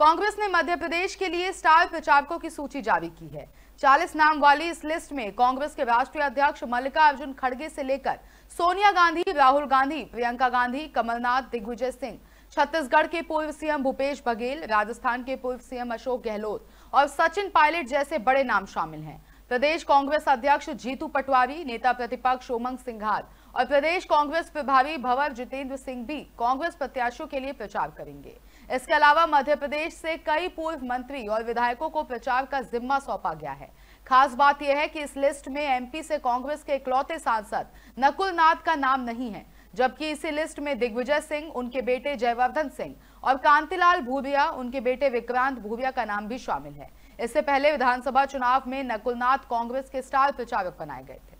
कांग्रेस ने मध्य प्रदेश के लिए स्टार प्रचारकों की सूची जारी की है 40 नाम वाली इस लिस्ट में कांग्रेस के राष्ट्रीय अध्यक्ष मल्लिकार्जुन खड़गे से लेकर सोनिया गांधी राहुल गांधी प्रियंका गांधी कमलनाथ दिग्विजय सिंह छत्तीसगढ़ के पूर्व सीएम भूपेश बघेल राजस्थान के पूर्व सीएम अशोक गहलोत और सचिन पायलट जैसे बड़े नाम शामिल हैं प्रदेश कांग्रेस अध्यक्ष जीतू पटवारी नेता प्रतिपक्ष उमंग सिंघाल और प्रदेश कांग्रेस प्रभारी भवर जितेंद्र सिंह भी कांग्रेस प्रत्याशियों के लिए प्रचार करेंगे इसके अलावा मध्य प्रदेश से कई पूर्व मंत्री और विधायकों को प्रचार का जिम्मा सौंपा गया है खास बात यह है कि इस लिस्ट में एमपी से कांग्रेस के इकलौते सांसद नकुलनाथ का नाम नहीं है जबकि इसी लिस्ट में दिग्विजय सिंह उनके बेटे जयवर्धन सिंह और कांतिलाल भूबिया उनके बेटे विक्रांत भूबिया का नाम भी शामिल है इससे पहले विधानसभा चुनाव में नकुलनाथ कांग्रेस के स्टार प्रचारक बनाए गए थे